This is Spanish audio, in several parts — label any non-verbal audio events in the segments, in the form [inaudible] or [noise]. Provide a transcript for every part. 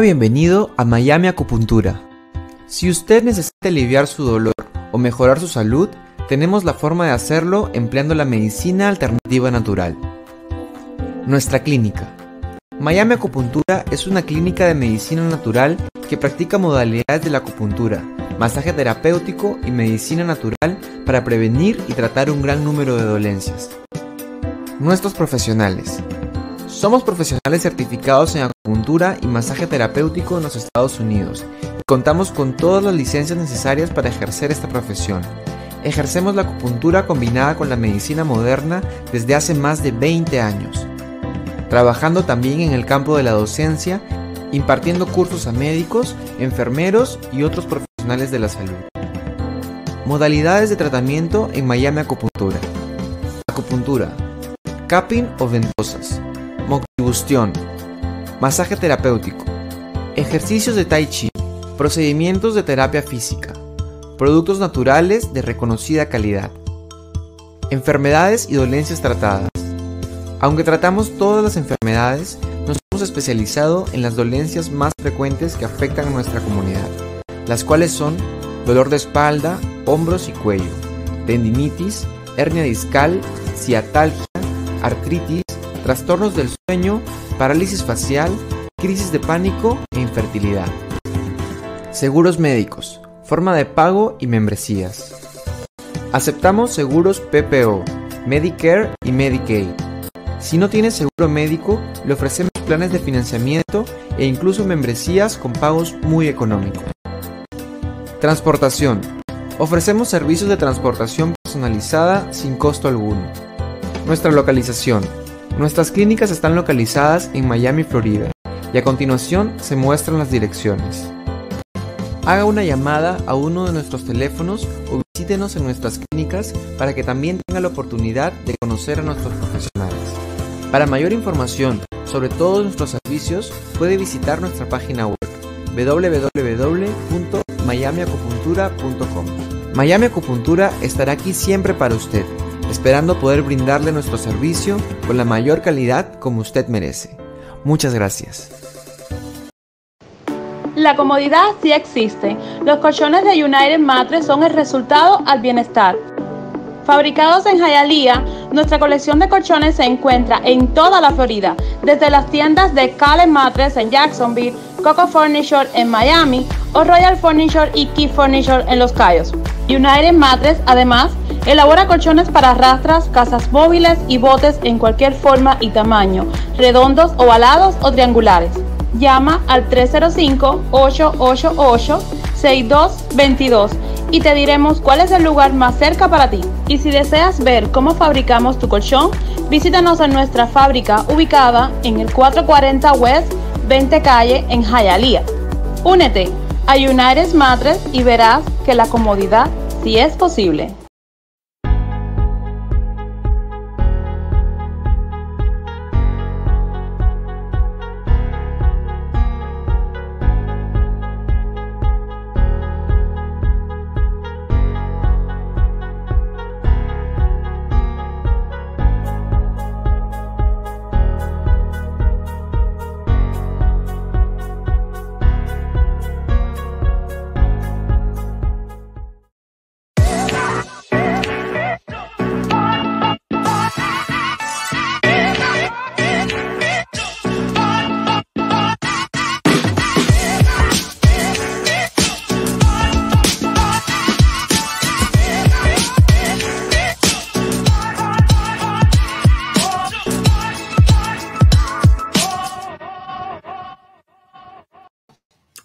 bienvenido a Miami Acupuntura. Si usted necesita aliviar su dolor o mejorar su salud, tenemos la forma de hacerlo empleando la medicina alternativa natural. Nuestra clínica. Miami Acupuntura es una clínica de medicina natural que practica modalidades de la acupuntura, masaje terapéutico y medicina natural para prevenir y tratar un gran número de dolencias. Nuestros profesionales. Somos profesionales certificados en acupuntura y masaje terapéutico en los Estados Unidos y contamos con todas las licencias necesarias para ejercer esta profesión. Ejercemos la acupuntura combinada con la medicina moderna desde hace más de 20 años, trabajando también en el campo de la docencia, impartiendo cursos a médicos, enfermeros y otros profesionales de la salud. Modalidades de tratamiento en Miami Acupuntura. Acupuntura, capping o ventosas, masaje terapéutico, ejercicios de tai chi, procedimientos de terapia física, productos naturales de reconocida calidad, enfermedades y dolencias tratadas. Aunque tratamos todas las enfermedades, nos hemos especializado en las dolencias más frecuentes que afectan a nuestra comunidad, las cuales son dolor de espalda, hombros y cuello, tendinitis, hernia discal, ciatalgia, artritis, trastornos del sueño, parálisis facial, crisis de pánico e infertilidad. Seguros médicos, forma de pago y membresías. Aceptamos seguros PPO, Medicare y Medicaid. Si no tienes seguro médico, le ofrecemos planes de financiamiento e incluso membresías con pagos muy económicos. Transportación. Ofrecemos servicios de transportación personalizada sin costo alguno. Nuestra localización Nuestras clínicas están localizadas en Miami, Florida, y a continuación se muestran las direcciones. Haga una llamada a uno de nuestros teléfonos o visítenos en nuestras clínicas para que también tenga la oportunidad de conocer a nuestros profesionales. Para mayor información sobre todos nuestros servicios, puede visitar nuestra página web www.miamiacupuntura.com. Miami Acupuntura estará aquí siempre para usted esperando poder brindarle nuestro servicio con la mayor calidad como usted merece. Muchas gracias. La comodidad sí existe. Los colchones de United Mattress son el resultado al bienestar. Fabricados en Hialeah, nuestra colección de colchones se encuentra en toda la Florida, desde las tiendas de Cale Mattress en Jacksonville, Coco Furniture en Miami o Royal Furniture y Key Furniture en Los Cayos. United Matres, además, elabora colchones para rastras, casas móviles y botes en cualquier forma y tamaño, redondos, ovalados o triangulares. Llama al 305-888-6222 y te diremos cuál es el lugar más cerca para ti. Y si deseas ver cómo fabricamos tu colchón, visítanos en nuestra fábrica ubicada en el 440 West 20 Calle en Jayalía. Únete a United Matres y verás que la comodidad sí es posible.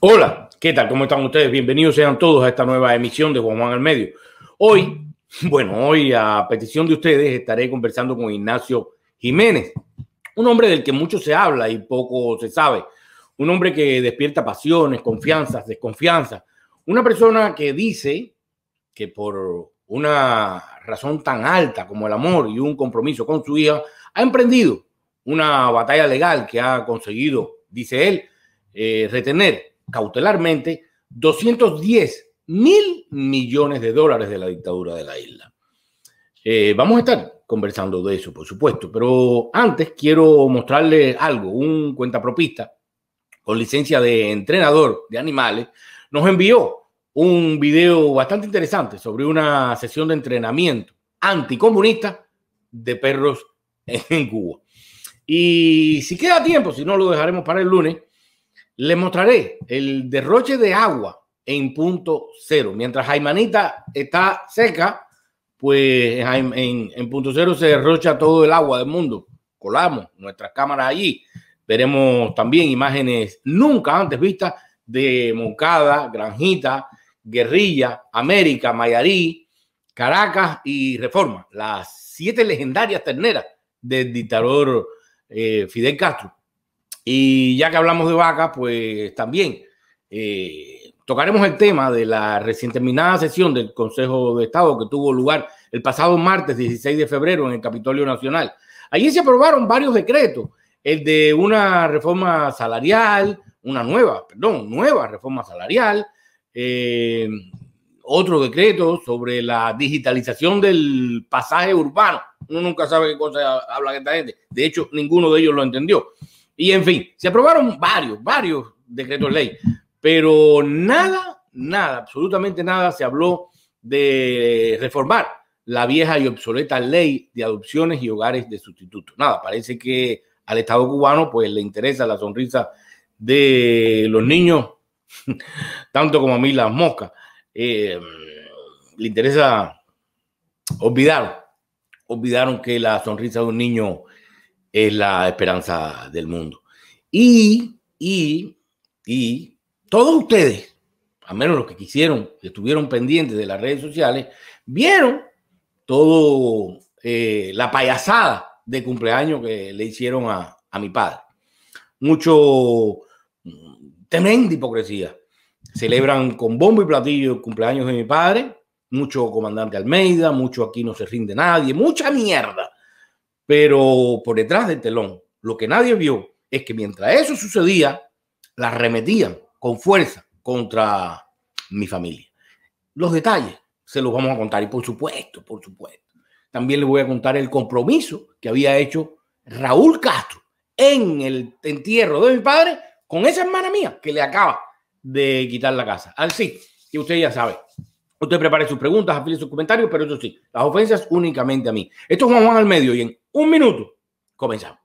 Hola, ¿qué tal? ¿Cómo están ustedes? Bienvenidos sean todos a esta nueva emisión de Juan Juan al Medio. Hoy, [laughs] bueno, hoy a petición de ustedes estaré conversando con Ignacio Jiménez, un hombre del que mucho se habla y poco se sabe, un hombre que despierta pasiones, confianzas, desconfianzas, una persona que dice que por una razón tan alta como el amor y un compromiso con su hija, ha emprendido una batalla legal que ha conseguido, dice él, eh, retener cautelarmente 210 mil millones de dólares de la dictadura de la isla. Eh, vamos a estar conversando de eso, por supuesto, pero antes quiero mostrarle algo. Un cuentapropista con licencia de entrenador de animales nos envió un video bastante interesante sobre una sesión de entrenamiento anticomunista de perros en Cuba. Y si queda tiempo, si no lo dejaremos para el lunes, les mostraré el derroche de agua en punto cero. Mientras Jaimanita está seca, pues en, punto cero se derrocha todo el agua del mundo. Colamos nuestras cámaras allí. Veremos también imágenes nunca antes vistas de Moncada, Granjita, Guerrilla, América, Mayarí, Caracas y Reforma, las siete legendarias terneras del dictador eh, Fidel Castro. Y ya que hablamos de vacas, pues también eh, tocaremos el tema de la recién terminada sesión del Consejo de Estado que tuvo lugar el pasado martes 16 de febrero en el Capitolio Nacional. Allí se aprobaron varios decretos, el de una reforma salarial, una nueva, perdón, nueva reforma salarial, eh, otro decreto sobre la digitalización del pasaje urbano. Uno nunca sabe qué cosa habla esta gente. De hecho, ninguno de ellos lo entendió. Y en fin, se aprobaron varios, varios decretos ley, pero nada, nada, absolutamente nada se habló de reformar la vieja y obsoleta ley de adopciones y hogares de sustituto. Nada, parece que al Estado cubano pues le interesa la sonrisa de los niños, [laughs] tanto como a mí las moscas. Eh, le interesa, olvidar, olvidaron que la sonrisa de un niño es la esperanza del mundo. Y, y, y todos ustedes, al menos los que quisieron, que estuvieron pendientes de las redes sociales, vieron todo eh, la payasada de cumpleaños que le hicieron a, a mi padre. Mucho mm, tremenda hipocresía. Celebran con bombo y platillo el cumpleaños de mi padre, mucho comandante Almeida, mucho aquí no se rinde nadie, mucha mierda pero por detrás del telón, lo que nadie vio es que mientras eso sucedía, la arremetían con fuerza contra mi familia. Los detalles se los vamos a contar y por supuesto, por supuesto. También les voy a contar el compromiso que había hecho Raúl Castro en el entierro de mi padre con esa hermana mía que le acaba de quitar la casa. Así que usted ya sabe. Usted prepare sus preguntas, afile sus comentarios, pero eso sí, las ofensas únicamente a mí. Esto es al medio y en Um minuto. começamos.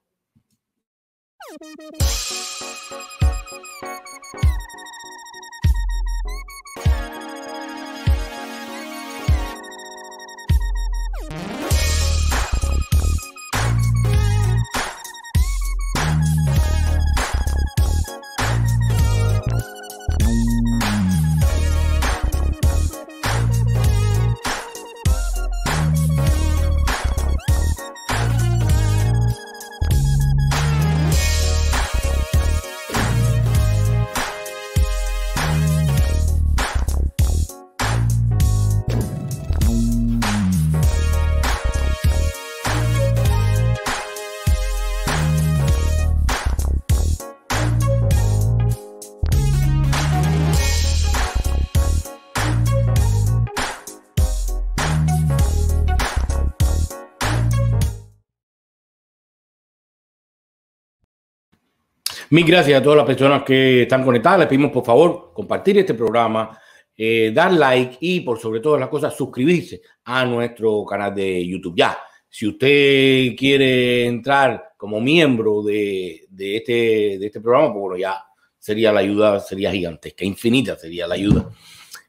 Mil gracias a todas las personas que están conectadas. Les pedimos por favor compartir este programa, eh, dar like y por sobre todas las cosas suscribirse a nuestro canal de YouTube. Ya, si usted quiere entrar como miembro de, de este, de este programa, pues bueno, ya sería la ayuda, sería gigantesca, infinita sería la ayuda.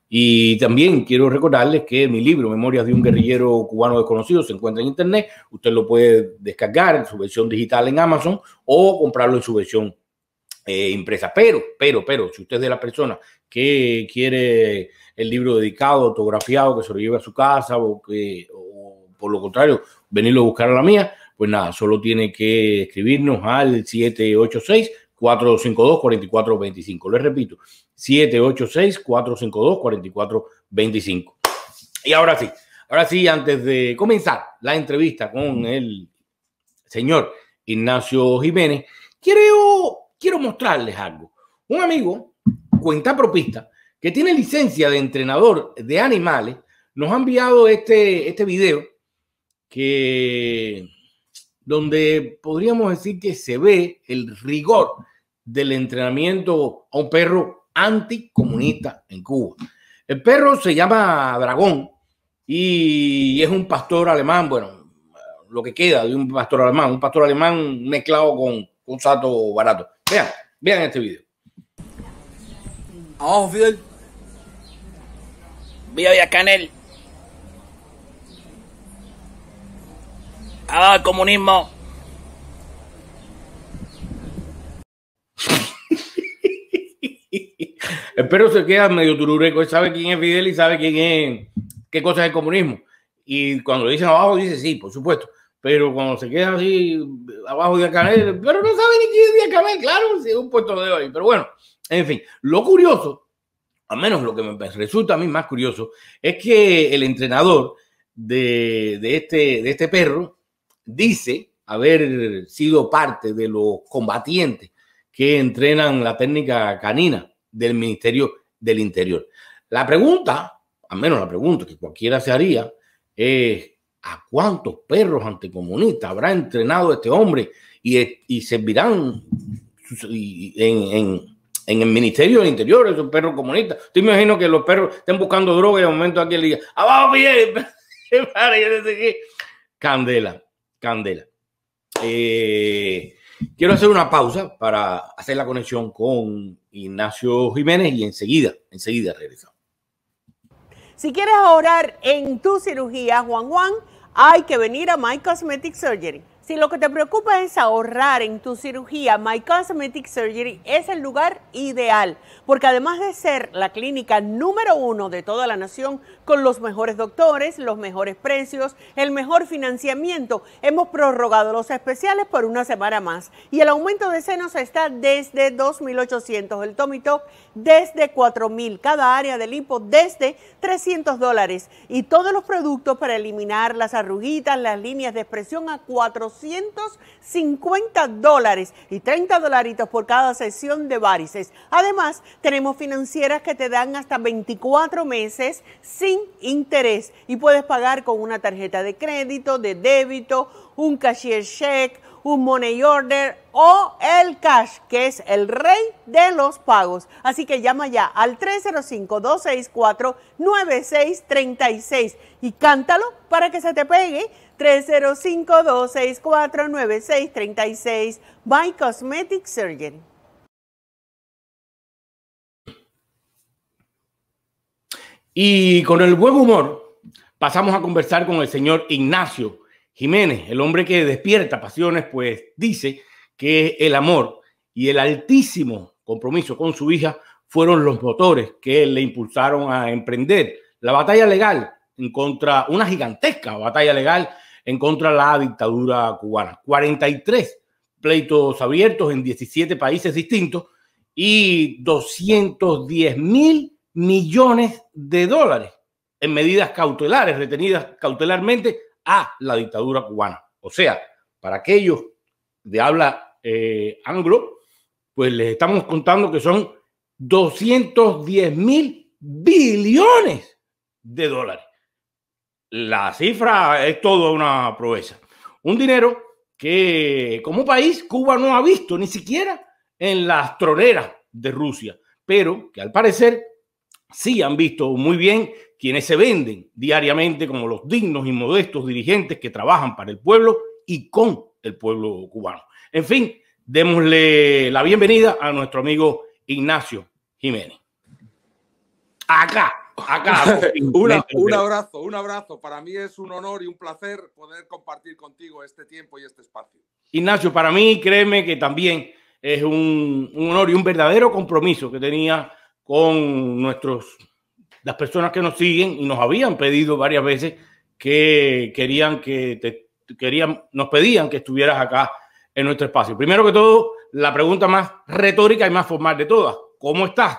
Y también quiero recordarles que mi libro, Memorias de un guerrillero cubano desconocido, se encuentra en internet. Usted lo puede descargar en su versión digital en Amazon o comprarlo en su versión eh, pero, pero, pero, si usted es de la persona que quiere el libro dedicado, autografiado, que se lo lleve a su casa o que, por lo contrario, venirlo a buscar a la mía, pues nada, solo tiene que escribirnos al 786. 452-4425. Les repito, 786-452-4425. Y ahora sí, ahora sí, antes de comenzar la entrevista con el señor Ignacio Jiménez, quiero quiero mostrarles algo. Un amigo, cuenta propista, que tiene licencia de entrenador de animales, nos ha enviado este, este video que donde podríamos decir que se ve el rigor del entrenamiento a un perro anticomunista en Cuba. El perro se llama Dragón y es un pastor alemán, bueno, lo que queda de un pastor alemán, un pastor alemán mezclado con un sato barato. Vean, vean este video. Abajo, Fidel. Vía Canel. Abajo comunismo. [laughs] Espero se queda medio turureco. sabe quién es Fidel y sabe quién es qué cosa es el comunismo. Y cuando le dicen abajo, dice sí, por supuesto pero cuando se queda así abajo de Canel, pero no sabe ni quién es Díaz Canel, claro, es un puesto de hoy. Pero bueno, en fin, lo curioso, al menos lo que me resulta a mí más curioso, es que el entrenador de, este, de este perro dice haber sido parte de los combatientes que entrenan la técnica canina del Ministerio del Interior. La pregunta, al menos la pregunta que cualquiera se haría, es a cuántos perros anticomunistas habrá entrenado este hombre y, y servirán en, el Ministerio del Interior esos perros comunistas. Te imagino que los perros estén buscando droga y al momento aquí le diga, abajo, [laughs] Candela, candela. Eh, quiero hacer una pausa para hacer la conexión con Ignacio Jiménez y enseguida, enseguida regresamos. Si quieres orar en tu cirugía, Juan Juan, hay que venir a My Cosmetic Surgery. Si lo que te preocupa es ahorrar en tu cirugía, My Cosmetic Surgery es el lugar ideal, porque además de ser la clínica número uno de toda la nación, con los mejores doctores, los mejores precios, el mejor financiamiento, hemos prorrogado los especiales por una semana más. Y el aumento de senos está desde 2.800, el Tommy Top desde 4.000, cada área del hipo desde 300 dólares. Y todos los productos para eliminar las arruguitas, las líneas de expresión a 400 250 dólares y 30 dolaritos por cada sesión de varices. Además, tenemos financieras que te dan hasta 24 meses sin interés y puedes pagar con una tarjeta de crédito, de débito, un cashier check, un money order o el cash, que es el rey de los pagos. Así que llama ya al 305-264-9636 y cántalo para que se te pegue 305-264-9636 by Cosmetic Surgeon. Y con el buen humor pasamos a conversar con el señor Ignacio Jiménez, el hombre que despierta pasiones, pues dice que el amor y el altísimo compromiso con su hija fueron los motores que le impulsaron a emprender la batalla legal en contra, una gigantesca batalla legal en contra de la dictadura cubana. 43 pleitos abiertos en 17 países distintos y 210 mil millones de dólares en medidas cautelares retenidas cautelarmente a la dictadura cubana. O sea, para aquellos de habla eh, anglo, pues les estamos contando que son 210 mil billones de dólares. La cifra es toda una proeza. Un dinero que como país Cuba no ha visto ni siquiera en las troneras de Rusia, pero que al parecer sí han visto muy bien quienes se venden diariamente como los dignos y modestos dirigentes que trabajan para el pueblo y con el pueblo cubano. En fin, démosle la bienvenida a nuestro amigo Ignacio Jiménez. Acá Acá, [laughs] un abrazo, un abrazo. Para mí es un honor y un placer poder compartir contigo este tiempo y este espacio. Ignacio, para mí, créeme que también es un, honor y un verdadero compromiso que tenía con nuestros las personas que nos siguen y nos habían pedido varias veces que querían que te, querían, nos pedían que estuvieras acá en nuestro espacio. Primero que todo, la pregunta más retórica y más formal de todas, ¿cómo estás?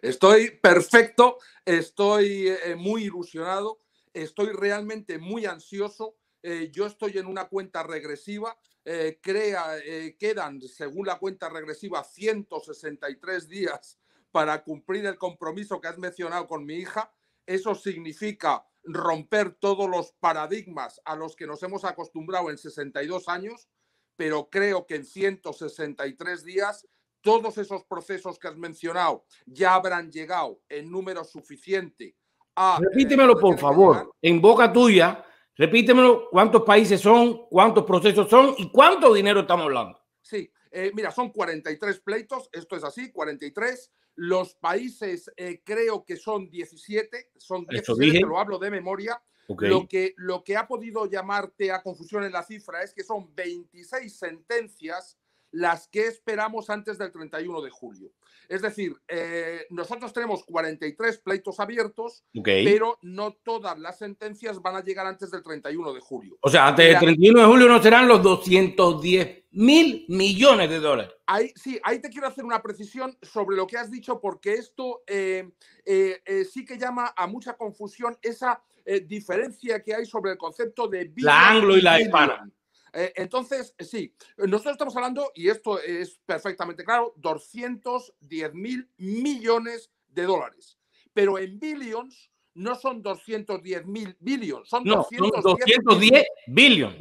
Estoy perfecto Estoy eh, muy ilusionado, estoy realmente muy ansioso. Eh, yo estoy en una cuenta regresiva. Eh, crea, quedan, según la cuenta regresiva, 163 días para cumplir el compromiso que has mencionado con mi hija. Eso significa romper todos los paradigmas a los que nos hemos acostumbrado en 62 años, pero creo que en 163 días todos esos procesos que has mencionado ya habrán llegado en número suficiente a... Eh, repítemelo, por favor, en boca tuya, repítemelo cuántos países son, cuántos procesos son y cuánto dinero estamos hablando. Sí, eh, mira, son 43 pleitos, esto es así, 43. Los países eh, creo que son 17, son 17, lo hablo de memoria. Lo, que, lo que ha podido llamarte a confusión en la cifra es que son 26 sentencias las que esperamos antes del 31 de julio. Es decir, eh, nosotros tenemos 43 pleitos abiertos, pero no todas las sentencias van a llegar antes del 31 de julio. O sea, antes del 31 de julio no serán los 210 mil millones de dólares. Ahí, sí, ahí te quiero hacer una precisión sobre lo que has dicho, porque esto eh, eh, sí que llama a mucha confusión esa diferencia que hay sobre el concepto de... La anglo y la hispana. Eh, entonces, sí, nosotros estamos hablando, y esto es perfectamente claro, 210 mil millones de dólares. Pero en billions no son 210 mil billions, son no, 210, 210 billions.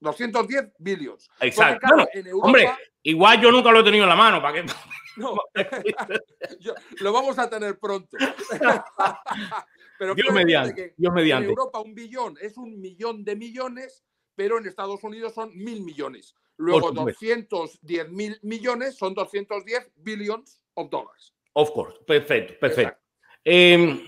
210 billions. Exacto. hombre, igual yo nunca lo he tenido en la mano, ¿para qué? No, [laughs] [laughs] lo vamos a tener pronto. [laughs] mediante, Dios mediante. En Europa un billón es un millón de millones pero en Estados Unidos son mil millones. Luego 210 mil millones son 210 billions of dollars. Of course, perfecto, perfecto. Em,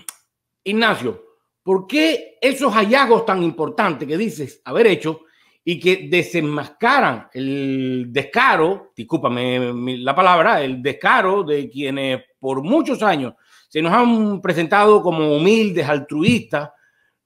Ignacio, ¿por qué esos hallazgos tan importantes que dices haber hecho y que desenmascaran el descaro, discúlpame la palabra, el descaro de quienes por muchos años se nos han presentado como humildes, altruistas,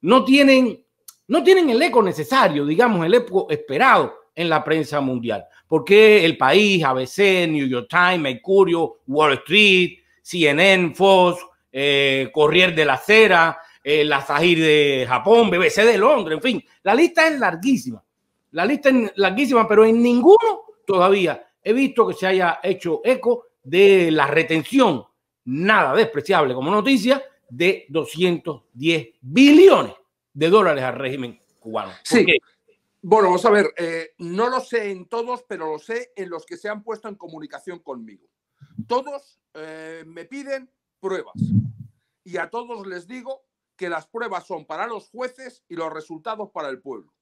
no tienen no tienen el eco necesario, digamos, el eco esperado en la prensa mundial. Porque el país, ABC, New York Times, Mercurio, Wall Street, CNN, Fox, eh, Corrier de la Cera, eh, la de Japón, BBC de Londres, en fin, la lista es larguísima. La lista es larguísima, pero en ninguno todavía he visto que se haya hecho eco de la retención, nada despreciable como noticia, de 210 billones de dólares al régimen cubano. sí. Bueno, vamos a ver, eh, no lo sé en todos, pero lo sé en los que se han puesto en comunicación conmigo. Todos eh, me piden pruebas y a todos les digo que las pruebas son para los jueces y los resultados para el pueblo.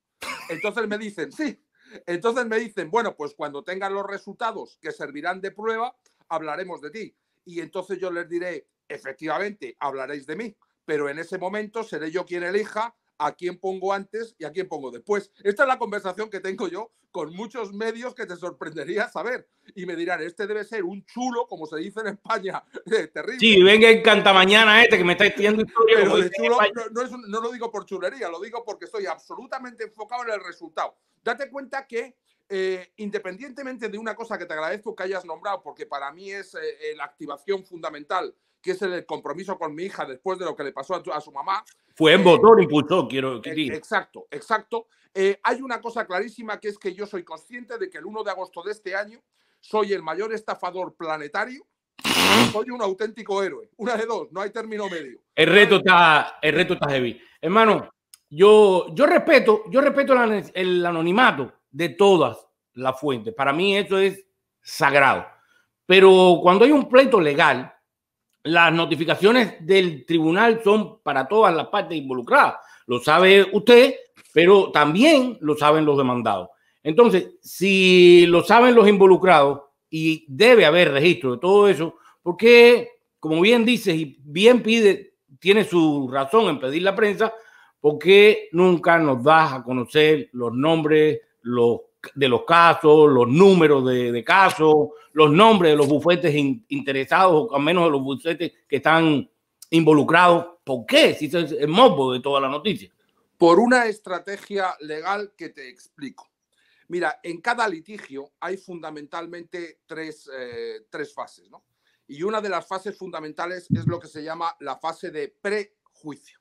Entonces me dicen, sí, entonces me dicen, bueno, pues cuando tengan los resultados que servirán de prueba, hablaremos de ti. Y entonces yo les diré, efectivamente, hablaréis de mí, pero en ese momento seré yo quien elija a quién pongo antes y a quién pongo después. Esta es la conversación que tengo yo con muchos medios que te sorprendería saber. Y me dirán, este debe ser un chulo, como se dice en España, [laughs] terrible. Sí, venga encanta mañana este que me está estudiando historia. no, es no lo digo por chulería, lo digo porque estoy absolutamente enfocado en el resultado. Date cuenta que eh, independientemente de una cosa que te agradezco que hayas nombrado, porque para mí es eh, eh, la activación fundamental, que es el compromiso con mi hija después de lo que le pasó a su mamá, fue en botón, eh, impulsó, quiero eh, decir. Exacto, exacto. Eh, hay una cosa clarísima que es que yo soy consciente de que el 1 de agosto de este año soy el mayor estafador planetario. Soy un auténtico héroe. Una de dos, no hay término medio. El reto está, el reto está heavy. Hermano, yo, yo respeto, yo respeto el, anonimato de todas las fuentes. Para mí esto es sagrado. Pero cuando hay un pleito legal, las notificaciones del tribunal son para todas las partes involucradas. Lo sabe usted, pero también lo saben los demandados. Entonces, si lo saben los involucrados y debe haber registro de todo eso, porque, como bien dice y bien pide, tiene su razón en pedir la prensa, porque nunca nos das a conocer los nombres, los de los casos, los números de, de casos, los nombres de los bufetes interesados, o al menos de los bufetes que están involucrados. ¿Por qué? Si es el mobo de toda la noticia. Por una estrategia legal que te explico. Mira, en cada litigio hay fundamentalmente tres, eh, fases, ¿no? Y una de las fases fundamentales es lo que se llama la fase de prejuicio.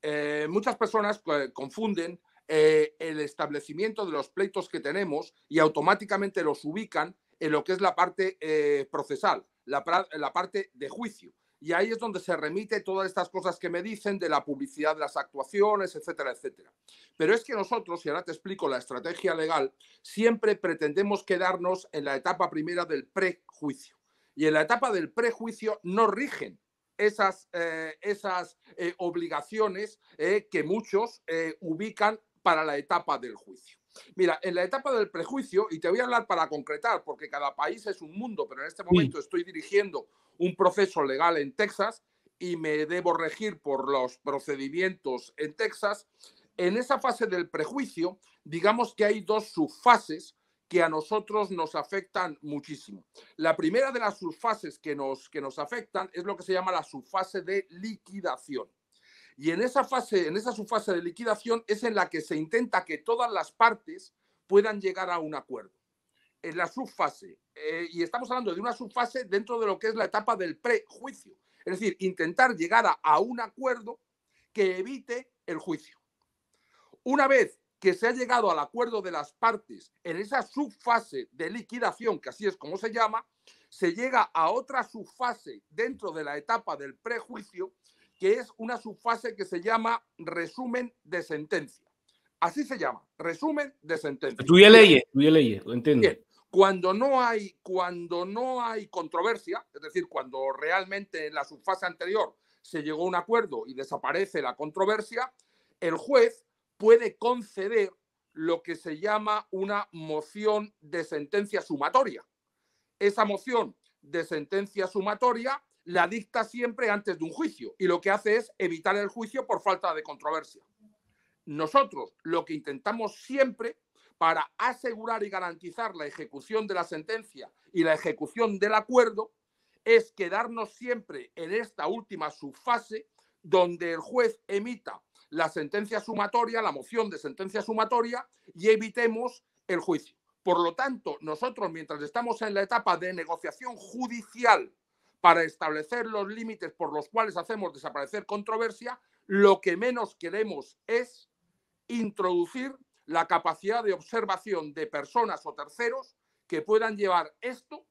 Eh, muchas personas eh, confunden eh, el establecimiento de los pleitos que tenemos y automáticamente los ubican en lo que es la parte eh, procesal, la, parte de juicio. Y ahí es donde se remite todas estas cosas que me dicen de la publicidad de las actuaciones, etcétera, etcétera. Pero es que nosotros, y ahora te explico la estrategia legal, siempre pretendemos quedarnos en la etapa primera del prejuicio. Y en la etapa del prejuicio no rigen esas, eh, esas obligaciones que muchos ubican para la etapa del juicio. Mira, en la etapa del prejuicio, y te voy a hablar para concretar, porque cada país es un mundo, pero en este momento estoy dirigiendo un proceso legal en Texas y me debo regir por los procedimientos en Texas. En esa fase del prejuicio, digamos que hay dos subfases que a nosotros nos afectan muchísimo. La primera de las subfases que nos, que nos afectan es lo que se llama la subfase de liquidación. Y en esa fase, en esa subfase de liquidación es en la que se intenta que todas las partes puedan llegar a un acuerdo. En la subfase, eh, y estamos hablando de una subfase dentro de lo que es la etapa del prejuicio, es decir, intentar llegar a, a un acuerdo que evite el juicio. Una vez que se ha llegado al acuerdo de las partes en esa subfase de liquidación, que así es como se llama, se llega a otra subfase dentro de la etapa del prejuicio que es una subfase que se llama resumen de sentencia. Así se llama, resumen de sentencia. Estudia leyes, leyes, lo entiendo. Cuando no, hay, cuando no hay controversia, es decir, cuando realmente en la subfase anterior se llegó a un acuerdo y desaparece la controversia, el juez puede conceder lo que se llama una moción de sentencia sumatoria. Esa moción de sentencia sumatoria la dicta siempre antes de un juicio y lo que hace es evitar el juicio por falta de controversia. Nosotros lo que intentamos siempre para asegurar y garantizar la ejecución de la sentencia y la ejecución del acuerdo es quedarnos siempre en esta última subfase donde el juez emita la sentencia sumatoria, la moción de sentencia sumatoria y evitemos el juicio. Por lo tanto, nosotros mientras estamos en la etapa de negociación judicial para establecer los límites por los cuales hacemos desaparecer controversia, lo que menos queremos es introducir la capacidad de observación de personas o terceros que puedan llevar esto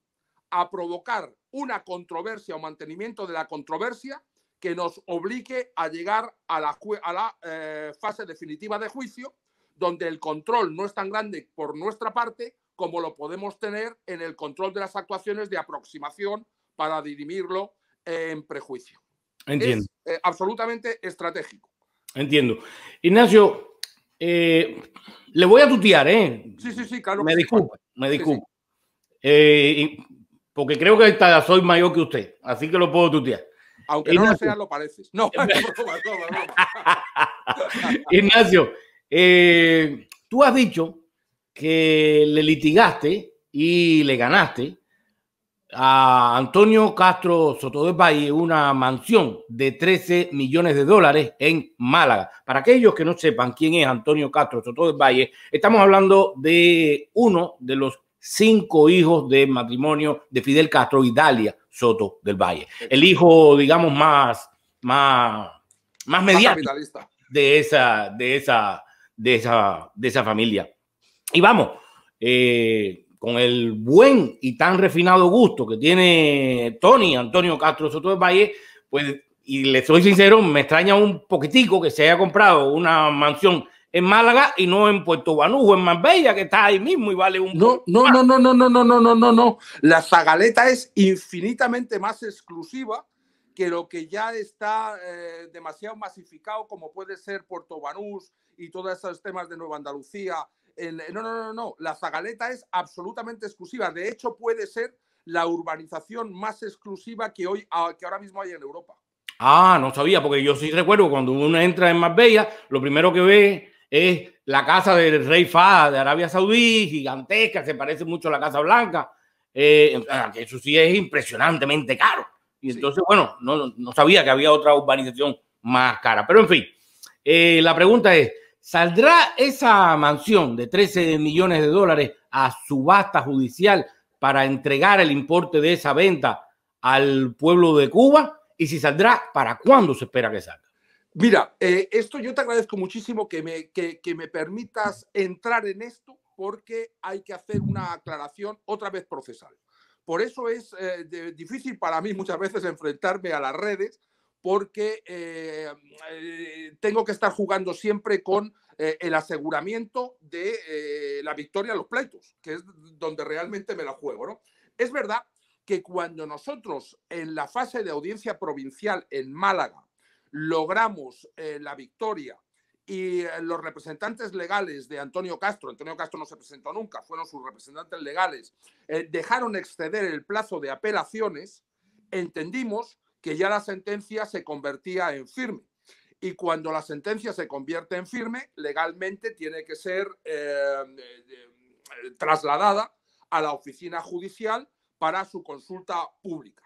a provocar una controversia o mantenimiento de la controversia que nos obligue a llegar a la, eh, fase definitiva de juicio, donde el control no es tan grande por nuestra parte como lo podemos tener en el control de las actuaciones de aproximación para dirimirlo en prejuicio. Entiendo. Eh, absolutamente estratégico. Entiendo. Ignacio, eh, le voy a tutear, ¿eh? Sí, sí, sí, claro. Me disculpa, me disculpa. Eh, porque creo que soy mayor que usted, así que lo puedo tutear. Aunque no lo seas, lo pareces. No, [laughs] [laughs] Ignacio, tú has dicho que le litigaste y le ganaste a Antonio Castro Soto del Valle, una mansión de 13 millones de dólares en Málaga. Para aquellos que no sepan quién es Antonio Castro Soto del Valle, estamos hablando de uno de los cinco hijos de matrimonio de Fidel Castro y Dalia Soto del Valle. El hijo, digamos, más, más, más de esa, de esa, de esa, de esa familia. Y vamos, eh, con el buen y tan refinado gusto que tiene Tony, Antonio Castro Soto del Valle, pues, y le soy sincero, me extraña un poquitico que se haya comprado una mansión en Málaga y no en Puerto Banús o en Marbella, que está ahí mismo y vale un... No, no, no, no, no, no, no, no, no, no, La Zagaleta es infinitamente más exclusiva que lo que ya está eh, demasiado masificado, como puede ser Puerto Banús y todos esos temas de Nueva Andalucía, no, no, no, no. La Zagaleta es absolutamente exclusiva. De hecho, puede ser la urbanización más exclusiva que, hoy, ah, que ahora mismo hay en Europa. Ah, no sabía, porque yo sí recuerdo cuando uno entra en Marbella, lo primero que ve es la casa del rey Fahd de Arabia Saudí, gigantesca, se parece mucho a la Casa Blanca. Eh, eso sí es impresionantemente caro. Y entonces, bueno, no, no, sabía que había otra urbanización más cara. Pero en fin, eh, la pregunta es, ¿Saldrá esa mansión de 13 millones de dólares a subasta judicial para entregar el importe de esa venta al pueblo de Cuba? Y si saldrá, ¿para cuándo se espera que salga? Mira, eh, esto yo te agradezco muchísimo que me, que, me permitas entrar en esto porque hay que hacer una aclaración otra vez procesal. Por eso es eh, difícil para mí muchas veces enfrentarme a las redes porque eh, eh, tengo que estar jugando siempre con eh, el aseguramiento de la victoria a los pleitos, que es donde realmente me la juego. ¿no? Es verdad que cuando nosotros en la fase de audiencia provincial en Málaga logramos la victoria y los representantes legales de Antonio Castro, Antonio Castro no se presentó nunca, fueron sus representantes legales, dejaron exceder el plazo de apelaciones, entendimos que ya la sentencia se convertía en firme. Y cuando la sentencia se convierte en firme, legalmente tiene que ser eh, eh, trasladada a la oficina judicial para su consulta pública.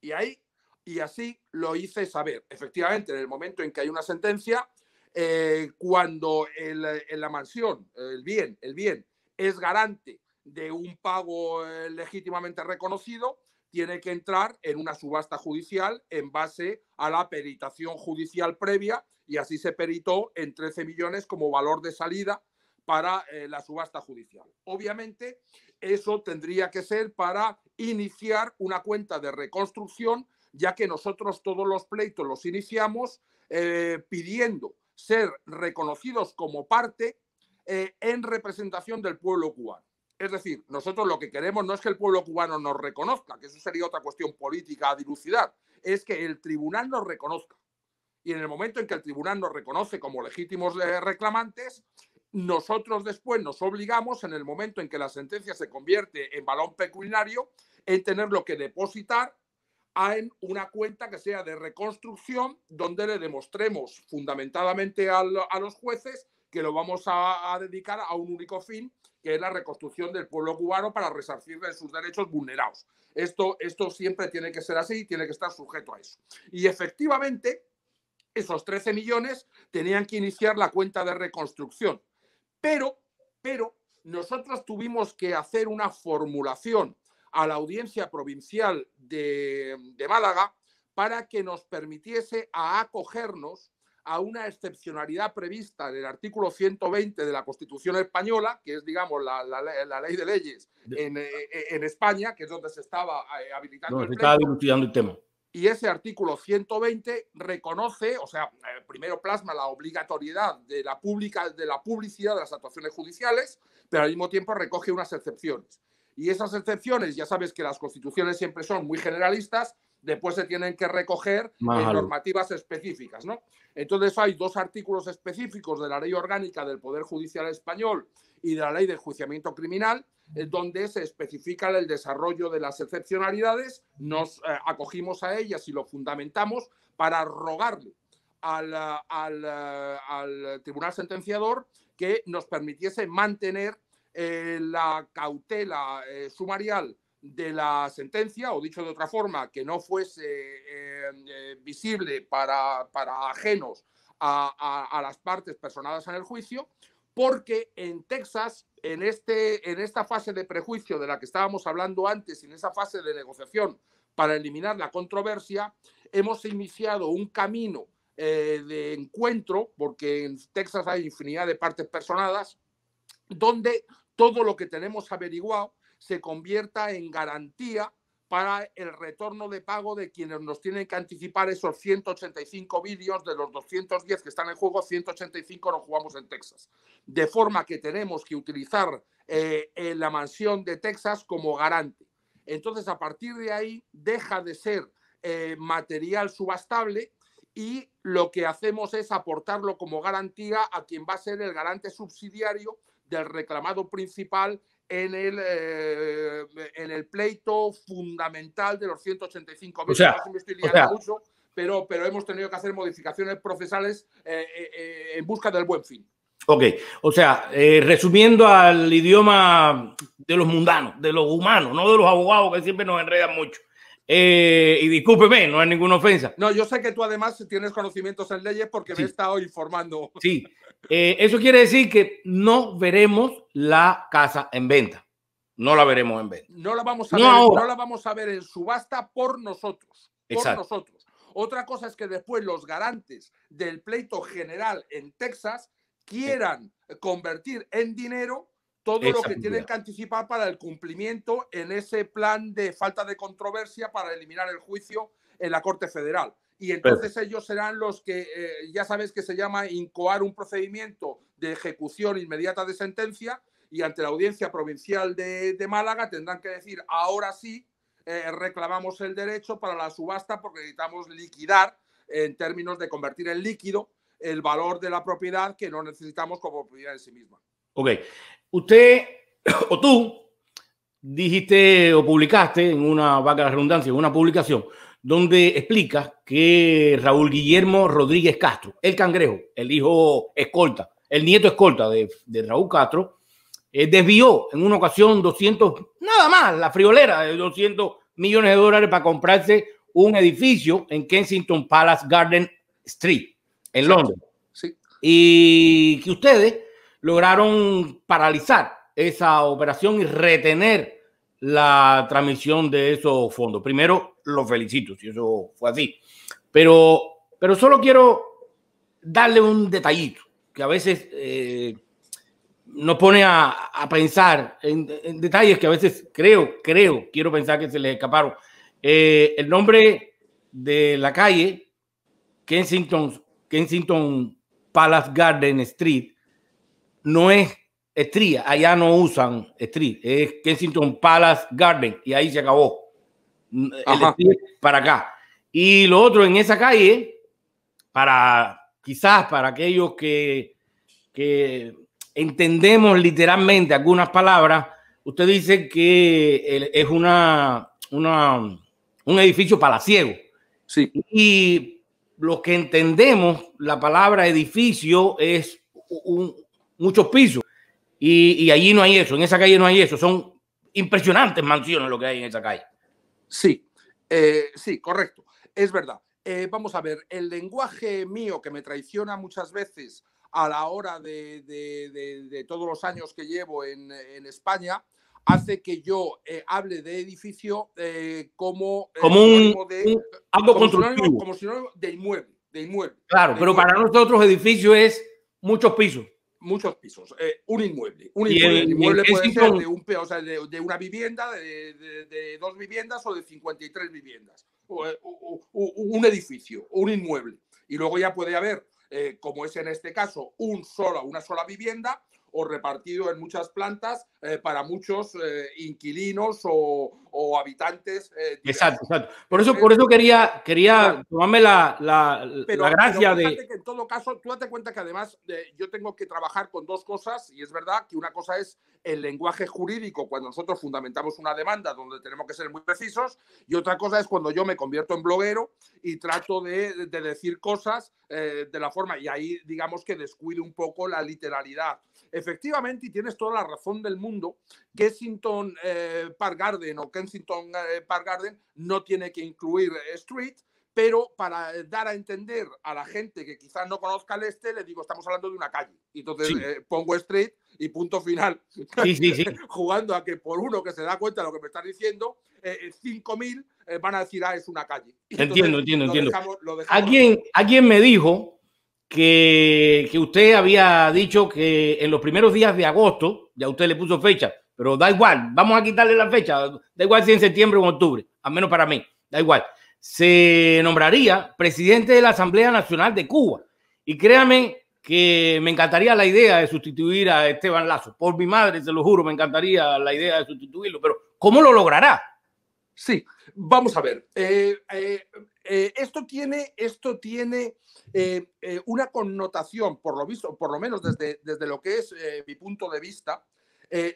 Y ahí y así lo hice saber. Efectivamente, en el momento en que hay una sentencia, eh, cuando en la mansión, el bien, el bien es garante de un pago legítimamente reconocido, tiene que entrar en una subasta judicial en base a la peritación judicial previa y así se peritó en 13 millones como valor de salida para eh, la subasta judicial. Obviamente, eso tendría que ser para iniciar una cuenta de reconstrucción, ya que nosotros todos los pleitos los iniciamos eh, pidiendo ser reconocidos como parte eh, en representación del pueblo cubano. Es decir, nosotros lo que queremos no es que el pueblo cubano nos reconozca, que eso sería otra cuestión política a dilucidar, es que el tribunal nos reconozca. Y en el momento en que el tribunal nos reconoce como legítimos eh, reclamantes, nosotros después nos obligamos, en el momento en que la sentencia se convierte en balón pecuniario, en tenerlo que depositar en una cuenta que sea de reconstrucción, donde le demostremos fundamentadamente a, los jueces que lo vamos a, dedicar a un único fin, que es la reconstrucción del pueblo cubano para resarcir sus derechos vulnerados. Esto, esto siempre tiene que ser así y tiene que estar sujeto a eso. Y efectivamente, esos 13 millones tenían que iniciar la cuenta de reconstrucción. Pero, pero nosotros tuvimos que hacer una formulación a la audiencia provincial de, Málaga para que nos permitiese acogernos a una excepcionalidad prevista en el artículo 120 de la Constitución española, que es, digamos, la, ley de leyes eh, eh, en, España, que es donde se estaba eh, habilitando. el tema. Y ese artículo 120 reconoce, o sea, primero plasma la obligatoriedad de la publicidad de las actuaciones judiciales, pero al mismo tiempo recoge unas excepciones. Y esas excepciones, ya sabes que las constituciones siempre son muy generalistas, después se tienen que recoger normativas específicas. ¿no? Entonces hay dos artículos específicos de la ley orgánica del Poder Judicial Español y de la ley de juiciamiento criminal, eh, donde se especifica el desarrollo de las excepcionalidades, nos eh, acogimos a ellas y lo fundamentamos para rogarle al, tribunal sentenciador que nos permitiese mantener eh, la cautela sumarial de la sentencia, o dicho de otra forma, que no fuese eh, eh, visible para, ajenos a, las partes personadas en el juicio, porque en Texas, en, este, en esta fase de prejuicio de la que estábamos hablando antes, en esa fase de negociación para eliminar la controversia, hemos iniciado un camino eh, de encuentro, porque en Texas hay infinidad de partes personadas, donde todo lo que tenemos averiguado se convierta en garantía para el retorno de pago de quienes nos tienen que anticipar esos 185 vídeos de los 210 que están en juego, 185 los jugamos en Texas. De forma que tenemos que utilizar eh, eh, la mansión de Texas como garante. Entonces, a partir de ahí, deja de ser eh, material subastable y lo que hacemos es aportarlo como garantía a quien va a ser el garante subsidiario del reclamado principal en el, eh, en el pleito fundamental de los 185 mil. pero, pero hemos tenido que hacer modificaciones procesales eh, eh, en busca del buen fin. Ok, o sea, resumiendo al idioma de los mundanos, de los humanos, no de los abogados que siempre nos enredan mucho. Eh, y discúlpeme, no es ninguna ofensa. No, yo sé que tú además tienes conocimientos en leyes porque me he estado informando. Sí, eh, eso quiere decir que no veremos la casa en venta. No la veremos en venta. No la vamos a, ver, la vamos a ver en subasta por nosotros. Por nosotros. Otra cosa es que después los garantes del pleito general en Texas quieran convertir en dinero todo lo que tienen que anticipar para el cumplimiento en ese plan de falta de controversia para eliminar el juicio en la Corte Federal. Y entonces ellos serán los que, eh, ya sabes que se llama incoar un procedimiento de ejecución inmediata de sentencia y ante la audiencia provincial de, Málaga tendrán que decir, ahora sí, eh, reclamamos el derecho para la subasta porque necesitamos liquidar en términos de convertir en líquido el valor de la propiedad que no necesitamos como propiedad en sí misma. Ok, Usted [coughs] o tú dijiste o publicaste en una vaca de redundancia, en una publicación, donde explica que Raúl Guillermo Rodríguez Castro, el cangrejo, el hijo escolta, el nieto escolta de, Raúl Castro, eh, desvió en una ocasión 200, nada más, la friolera de 200 millones de dólares para comprarse un edificio en Kensington Palace Garden Street, en Londres. Y que ustedes lograron paralizar esa operación y retener la transmisión de esos fondos. Primero, los felicito si eso fue así. Pero, pero solo quiero darle un detallito que a veces eh, nos pone a, pensar en, detalles que a veces creo, creo, quiero pensar que se les escaparon. Eh, el nombre de la calle, Kensington, Kensington Palace Garden Street, no es estría, allá no usan estría, es Kensington Palace Garden y ahí se acabó. Mm, para acá. Y lo otro en esa calle, para quizás para aquellos que, entendemos literalmente algunas palabras, usted dice que es una, un edificio palaciego. Sí. Y lo que entendemos la palabra edificio es un, muchos pisos. Y, allí no hay eso, en esa calle no hay eso. Son impresionantes mansiones lo que hay en esa calle. Sí, eh, sí, correcto. Es verdad. Eh, vamos a ver, el lenguaje mío que me traiciona muchas veces a la hora de, todos los años que llevo en, España, hace que yo eh, hable de edificio como, como un, de, algo como de inmueble, Claro, pero para nosotros edificio es muchos pisos muchos pisos, eh, un inmueble. Un inmueble, puede ser de, un, o sea, de, una vivienda, de, dos viviendas o de 53 viviendas. Eh, un edificio, un inmueble. Y luego ya puede haber, eh, como es en este caso, un solo, una sola vivienda o repartido en muchas plantas eh, para muchos eh, inquilinos o, habitantes. Eh, exacto, exacto. Por eso, por eso quería, quería tomarme la, la, gracia pero de... Que en todo caso, tú date cuenta que además yo tengo que trabajar con dos cosas y es verdad que una cosa es el lenguaje jurídico cuando nosotros fundamentamos una demanda donde tenemos que ser muy precisos y otra cosa es cuando yo me convierto en bloguero y trato de, de decir cosas de la forma y ahí digamos que descuide un poco la literalidad efectivamente, y tienes toda la razón del mundo, Kensington eh, Park Garden o Kensington eh, Park Garden no tiene que incluir eh, Street, pero para dar a entender a la gente que quizás no conozca el este, le digo, estamos hablando de una calle. Y entonces eh, pongo Street y punto final. [laughs] Jugando a que por uno que se da cuenta de lo que me estás diciendo, 5.000 van a decir, ah, es una calle. entiendo, entiendo, entiendo. alguien me dijo que, usted había dicho que en los primeros días de agosto, ya usted le puso fecha, pero da igual, vamos a quitarle la fecha, da igual si en septiembre o en octubre, al menos para mí, da igual, se nombraría presidente de la Asamblea Nacional de Cuba. Y créame que me encantaría la idea de sustituir a Esteban Lazo. Por mi madre, se lo juro, me encantaría la idea de sustituirlo, pero ¿cómo lo logrará? Sí, vamos a ver. Eh, eh eh, esto tiene, esto tiene eh, eh, una connotación, por lo visto, por lo menos desde, desde lo que es mi punto de vista,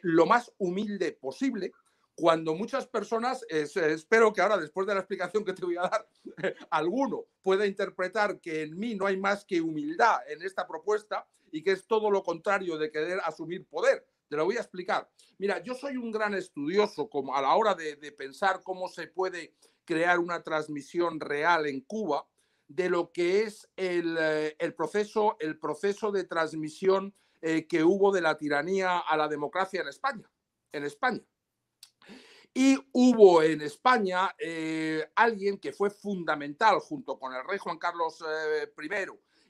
lo más humilde posible, cuando muchas personas, espero que ahora después de la explicación que te voy a dar, [laughs] alguno pueda interpretar que en mí no hay más que humildad en esta propuesta y que es todo lo contrario de querer asumir poder. Te lo voy a explicar. Mira, yo soy un gran estudioso como a la hora de, de pensar cómo se puede crear una transmisión real en Cuba de lo que es el, eh, proceso, el proceso de transmisión eh, que hubo de la tiranía a la democracia en España. En España. Y hubo en España eh, alguien que fue fundamental junto con el rey Juan Carlos I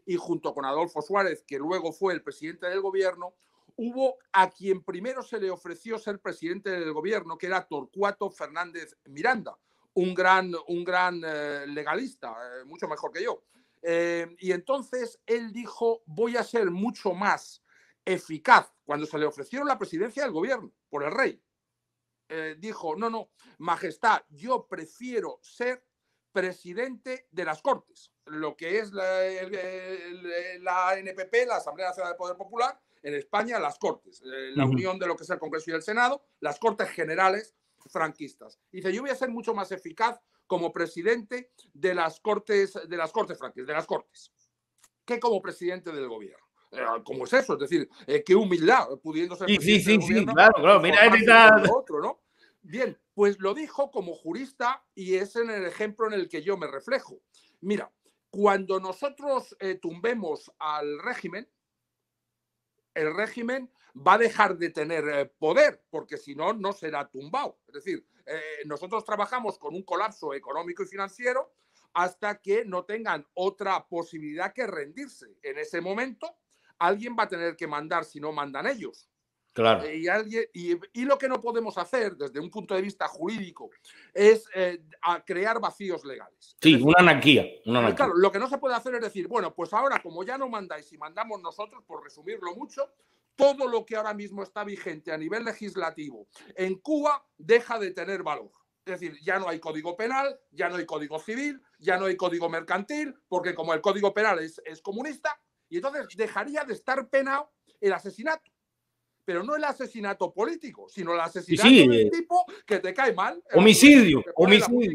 y junto con Adolfo Suárez, que luego fue el presidente del gobierno, hubo a quien primero se le ofreció ser presidente del gobierno, que era Torcuato Fernández Miranda, un gran, un gran eh, legalista, eh, mucho mejor que yo. Eh, y entonces él dijo, voy a ser mucho más eficaz cuando se le ofrecieron la presidencia del gobierno por el rey. dijo, no, no, Majestad, yo prefiero ser presidente de las Cortes, lo que es la, ANPP, la NPP, la Asamblea Nacional de Poder Popular, en España las Cortes, la unión de lo que es el Congreso y el Senado, las Cortes Generales franquistas. Dice, yo voy a ser mucho más eficaz como presidente de las Cortes, de las Cortes franquistas, de las Cortes, que como presidente del gobierno. Eh, ¿Cómo es eso? Es decir, eh, qué humildad, pudiendo ser sí, sí, sí, claro, claro, mira, otro, Bien, pues lo dijo como jurista y es en el ejemplo en el que yo me reflejo. Mira, cuando nosotros eh, tumbemos al régimen, el régimen va a dejar de tener eh, poder, porque si no, no será tumbado. Es decir, eh, nosotros trabajamos con un colapso económico y financiero hasta que no tengan otra posibilidad que rendirse. En ese momento, alguien va a tener que mandar si no mandan ellos. Claro. Eh, y, alguien, y, lo que no podemos hacer desde un punto de vista jurídico es crear vacíos legales. Sí, una, anarquía, Claro, lo que no se puede hacer es decir, bueno, pues ahora como ya no mandáis y mandamos nosotros, por resumirlo mucho, todo lo que ahora mismo está vigente a nivel legislativo en Cuba deja de tener valor. Es decir, ya no hay código penal, ya no hay código civil, ya no hay código mercantil, porque como el código penal es, comunista, y entonces dejaría de estar penado el asesinato. Pero no el asesinato político, sino el asesinato de un eh, tipo que te cae mal. Homicidio, homicidio.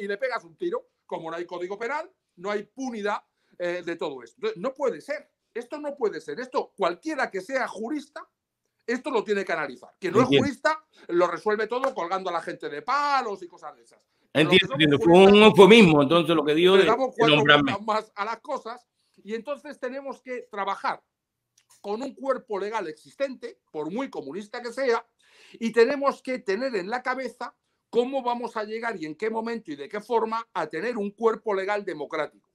Y le pegas un tiro. Como no hay código penal, no hay punidad eh, de todo esto. No puede ser. Esto no puede ser. Esto, cualquiera que sea jurista, esto lo tiene que analizar. Quien no es jurista lo resuelve todo colgando a la gente de palos y cosas de esas. entiendo, Fue un eufemismo, entonces lo que digo le a las cosas y entonces tenemos que trabajar con un cuerpo legal existente, por muy comunista que sea, y tenemos que tener en la cabeza cómo vamos a llegar y en qué momento y de qué forma a tener un cuerpo legal democrático.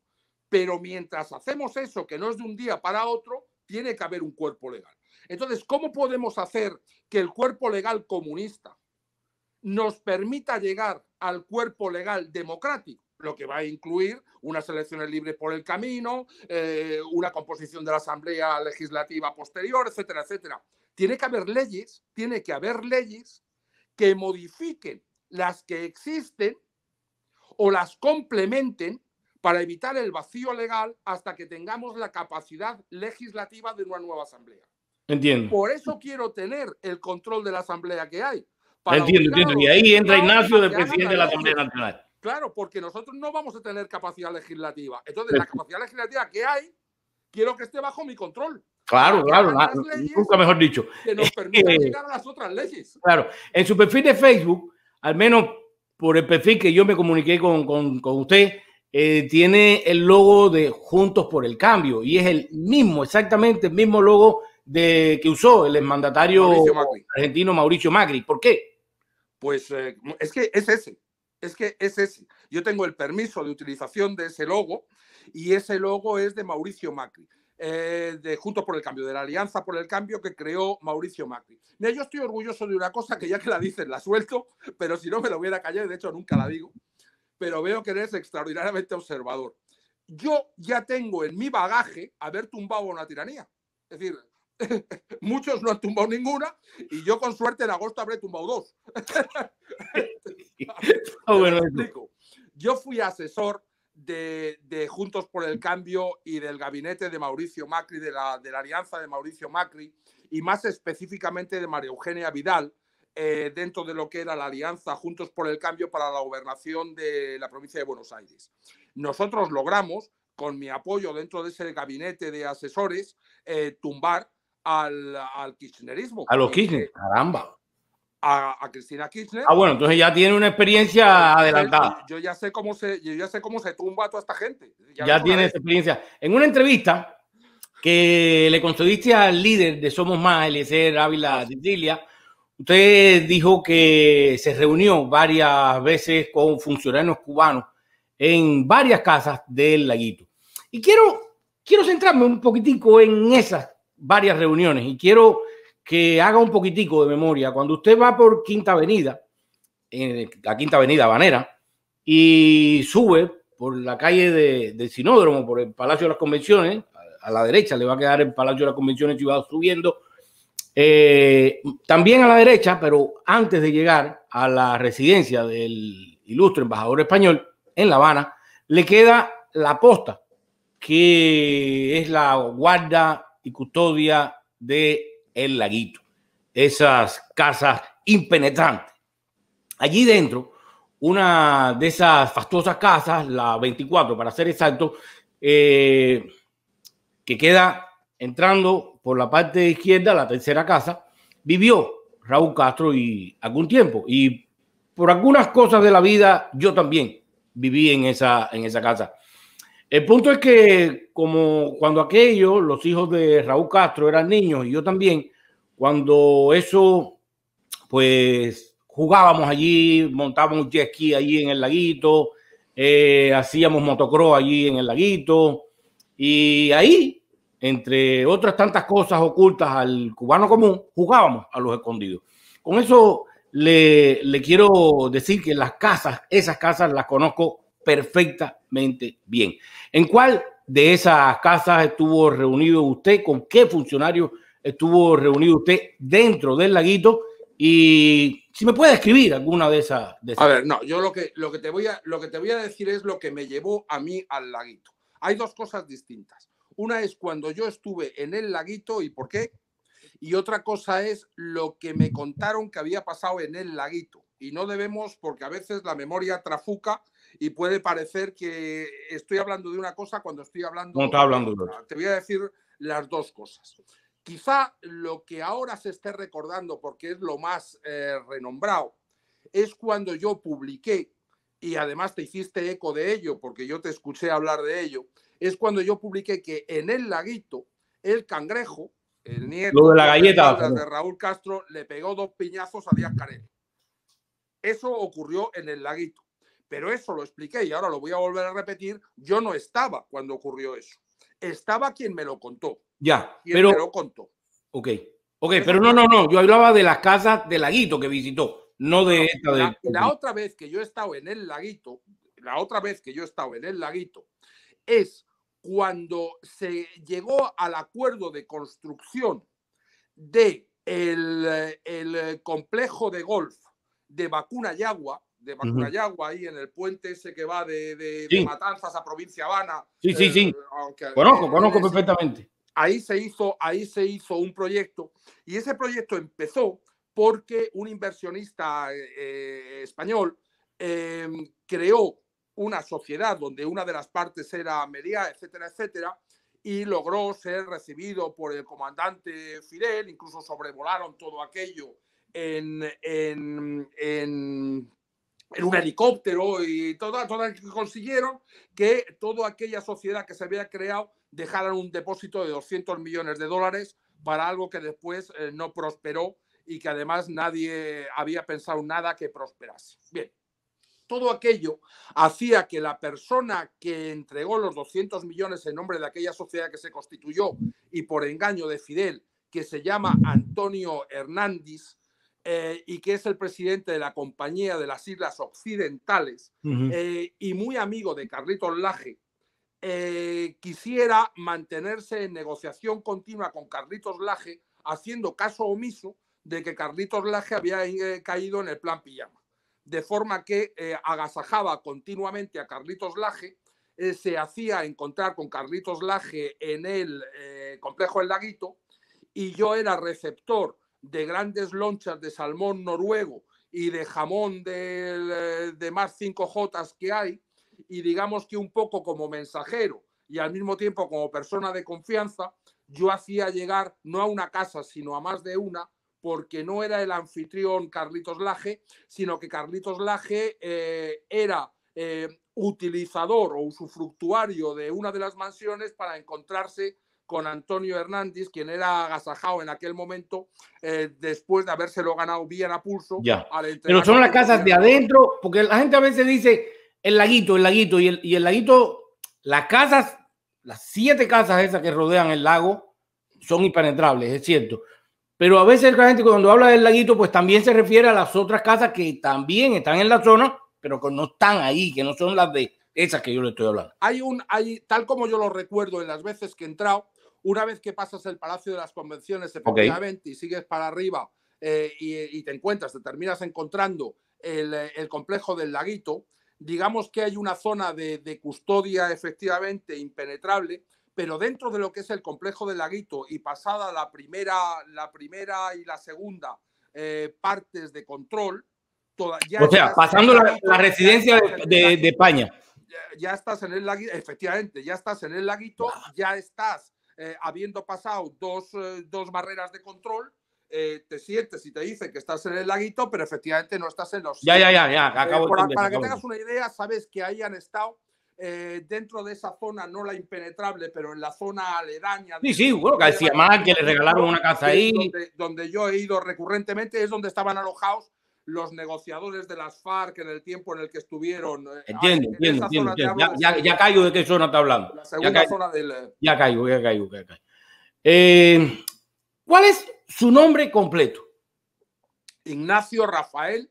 Pero mientras hacemos eso, que no es de un día para otro, tiene que haber un cuerpo legal. Entonces, ¿cómo podemos hacer que el cuerpo legal comunista nos permita llegar al cuerpo legal democrático? Lo que va a incluir unas elecciones libres por el camino, eh, una composición de la Asamblea Legislativa posterior, etcétera, etcétera. Tiene que haber leyes, tiene que haber leyes que modifiquen las que existen o las complementen para evitar el vacío legal hasta que tengamos la capacidad legislativa de una nueva asamblea. Entiendo. Por eso quiero tener el control de la asamblea que hay. Entiendo, entiendo. Y ahí entra Ignacio de presidente de la Asamblea Nacional. Claro, porque nosotros no vamos a tener capacidad legislativa. Entonces, la capacidad legislativa que hay, quiero que esté bajo mi control. Claro, claro, nunca mejor dicho. Que nos permita llegar a las otras leyes. Claro, en su perfil de Facebook, al menos por el perfil que yo me comuniqué con, con, con usted, eh, tiene el logo de Juntos por el Cambio y es el mismo, exactamente el mismo logo que usó el mandatario argentino Mauricio Macri. ¿Por qué? Pues eh, es que es ese, es que es ese. Yo tengo el permiso de utilización de ese logo y ese logo es de Mauricio Macri. Eh, de Juntos por el Cambio, de la Alianza por el Cambio que creó Mauricio Macri. De yo estoy orgulloso de una cosa que ya que la dicen la suelto, pero si no me lo hubiera callado, de hecho nunca la digo pero veo que eres extraordinariamente observador. Yo ya tengo en mi bagaje haber tumbado una tiranía. Es decir, [laughs] muchos no han tumbado ninguna y yo con suerte en agosto habré tumbado dos. [laughs] Ah, yo fui asesor de, Juntos por el Cambio y del gabinete de Mauricio Macri, de la alianza de Mauricio Macri y más específicamente de María Eugenia Vidal eh, dentro de lo que era la alianza Juntos por el Cambio para la gobernación de la provincia de Buenos Aires. Nosotros logramos, con mi apoyo dentro de ese gabinete de asesores, eh, tumbar al, al, kirchnerismo. A los eh, Kirchner, caramba. A, a, Cristina Kirchner. Ah, bueno, entonces ya tiene una experiencia adelantada. Yo ya sé cómo se, ya sé cómo se tumba a toda esta gente. Ya, tiene experiencia. En una entrevista que le concediste al líder de Somos Más, Eliezer Ávila Sicilia, Usted dijo que se reunió varias veces con funcionarios cubanos en varias casas del laguito. Y quiero, quiero centrarme un poquitico en esas varias reuniones y quiero que haga un poquitico de memoria. Cuando usted va por Quinta Avenida, en la Quinta Avenida Banera, y sube por la calle del Sinódromo, por el Palacio de las Convenciones, a, a la derecha le va a quedar el Palacio de las Convenciones y va subiendo eh, también a la derecha, pero antes de llegar a la residencia del ilustre embajador español en La Habana, le queda la posta, que es la guarda y custodia de El Laguito, esas casas impenetrantes. Allí dentro, una de esas fastuosas casas, la 24 para ser exacto, eh, que queda entrando por la parte izquierda, la tercera casa, vivió Raúl Castro y algún tiempo. Y por algunas cosas de la vida, yo también viví en esa, en esa casa. El punto es que como cuando aquellos, los hijos de Raúl Castro eran niños y yo también, cuando eso, pues jugábamos allí, montábamos un jet ski allí en el laguito, eh, hacíamos motocross allí en el laguito y ahí entre otras tantas cosas ocultas al cubano común, jugábamos a los escondidos. Con eso le, quiero decir que las casas, esas casas las conozco perfectamente bien. ¿En cuál de esas casas estuvo reunido usted? ¿Con qué funcionario estuvo reunido usted dentro del laguito? Y si me puede escribir alguna de esas. De A ver, no, yo lo que, lo, que te voy a, lo que te voy a decir es lo que me llevó a mí al laguito. Hay dos cosas distintas. Una es cuando yo estuve en el laguito y por qué. Y otra cosa es lo que me contaron que había pasado en el laguito. Y no debemos, porque a veces la memoria trafuca y puede parecer que estoy hablando de una cosa cuando estoy hablando. hablando de otra. Te voy a decir las dos cosas. Quizá lo que ahora se esté recordando, porque es lo más eh, renombrado, es cuando yo publiqué y además te hiciste eco de ello, porque yo te escuché hablar de ello, es cuando yo publiqué que en el laguito, el cangrejo, el nieto de, Raúl Castro, le pegó dos piñazos a Díaz Canel. Eso ocurrió en el laguito. Pero eso lo expliqué y ahora lo voy a volver a repetir. Yo no estaba cuando ocurrió eso. Estaba quien me lo contó. Ya, pero... lo contó. Ok, ok, pero no, no, no. Yo hablaba de las casas del laguito que visitó no de La, otra vez que yo he estado en el laguito, la otra vez que yo he estado en el laguito, es cuando se llegó al acuerdo de construcción de el, el complejo de golf de vacuna y agua de vacuna y agua ahí en el puente ese que va de, Matanzas a Provincia Habana. Sí, sí, sí. conozco, conozco perfectamente. Ahí se, hizo, ahí se hizo un proyecto y ese proyecto empezó porque un inversionista eh, eh, español eh, creó una sociedad donde una de las partes era Media, etcétera, etcétera, y logró ser recibido por el comandante Fidel, incluso sobrevolaron todo aquello en, un helicóptero y todo, todo consiguieron que toda aquella sociedad que se había creado dejaran un depósito de 200 millones de dólares para algo que después no prosperó y que además nadie había pensado nada que prosperase. Bien, todo aquello hacía que la persona que entregó los 200 millones en nombre de aquella sociedad que se constituyó y por engaño de Fidel, que se llama Antonio Hernández, eh, y que es el presidente de la Compañía de las Islas Occidentales eh, y muy amigo de Carlitos Laje, eh, quisiera mantenerse en negociación continua con Carlitos Laje, haciendo caso omiso de que Carlitos Laje había eh, caído en el plan pijama. De forma que eh, agasajaba continuamente a Carlitos Laje, eh, se hacía encontrar con Carlitos Laje en el complejo El laguito y yo era receptor de grandes lonchas de salmón noruego y de jamón de, de más 5J que hay y digamos que un poco como mensajero y al mismo tiempo como persona de confianza, yo hacía llegar no a una casa, sino a más de una, porque no era el anfitrión Carlitos Laje, sino que Carlitos Laje eh, era eh, utilizador o usufructuario de una de las mansiones para encontrarse con Antonio Hernández, quien era agasajado en aquel momento, eh, después de habérselo ganado bien a pulso. Ya. Pero son las casas de adentro, porque la gente a veces dice el laguito, el laguito, y y el laguito, las casas, las siete casas esas que rodean el lago, son impenetrables, es cierto pero a veces la gente cuando habla del laguito, pues también se refiere a las otras casas que también están en la zona, pero que no están ahí, que no son las de esas que yo le estoy hablando. Hay un, hay, tal como yo lo recuerdo en las veces que he entrado, una vez que pasas el Palacio de las Convenciones, efectivamente, y sigues para arriba eh, y, te encuentras, te terminas encontrando el, complejo del laguito, digamos que hay una zona de, de custodia efectivamente impenetrable pero dentro de lo que es el complejo del laguito y pasada la primera, la primera y la segunda eh, partes de control, o sea, pasando la, residencia de, España. Ya, estás en el laguito, efectivamente, ya estás en el laguito, ya estás eh, habiendo pasado dos, eh, dos, barreras de control, te sientes y te dicen que estás en el laguito, pero efectivamente no estás en los. Ya, ya, ya, ya. Acabo para, que tengas una idea, sabes que ahí han estado eh, dentro de esa zona, no la impenetrable, pero en la zona aledaña. Sí, sí, bueno, que decía más que le regalaron una casa ahí. Donde, yo he ido recurrentemente, es donde estaban alojados los negociadores de las FARC en el tiempo en el que estuvieron. Eh, entiendo, entiendo, entiendo. Ya, ya, ya, caigo de qué zona está hablando. La segunda ya zona del... Eh, ya caigo, ya caigo, ya caigo. ¿Cuál es su nombre completo? Ignacio Rafael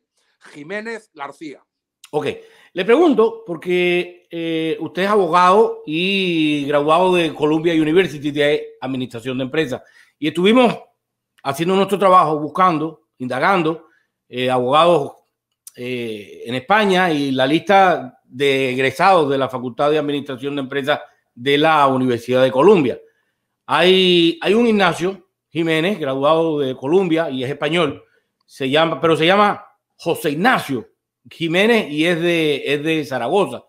Jiménez García. Ok, le pregunto, porque eh, usted es abogado y graduado de Columbia University de Administración de Empresas, y estuvimos haciendo nuestro trabajo, buscando, indagando, eh, abogados eh, en España y la lista de egresados de la Facultad de Administración de Empresas de la Universidad de Columbia. Hay, hay un Ignacio Jiménez, graduado de Columbia y es español, se llama, pero se llama José Ignacio Jiménez y es de, es de Zaragoza.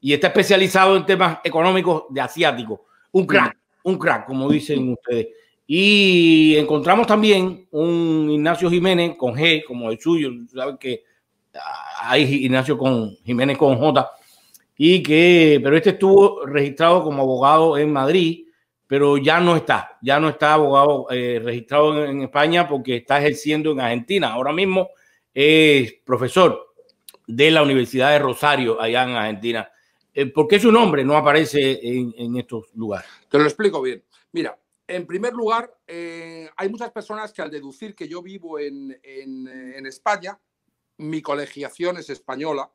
Y está especializado en temas económicos de asiático. Un crack, un crack, como dicen ustedes. Y encontramos también un Ignacio Jiménez con G, como el suyo. Saben que ah, hay Ignacio con Jiménez con J. Y que, pero este estuvo registrado como abogado en Madrid, pero ya no está, ya no está abogado eh, registrado en España porque está ejerciendo en Argentina. Ahora mismo es profesor de la Universidad de Rosario, allá en Argentina. Eh, ¿Por qué su nombre no aparece en, estos lugares? Te lo explico bien. Mira, en primer lugar, eh, hay muchas personas que al deducir que yo vivo en, eh, España, mi colegiación es española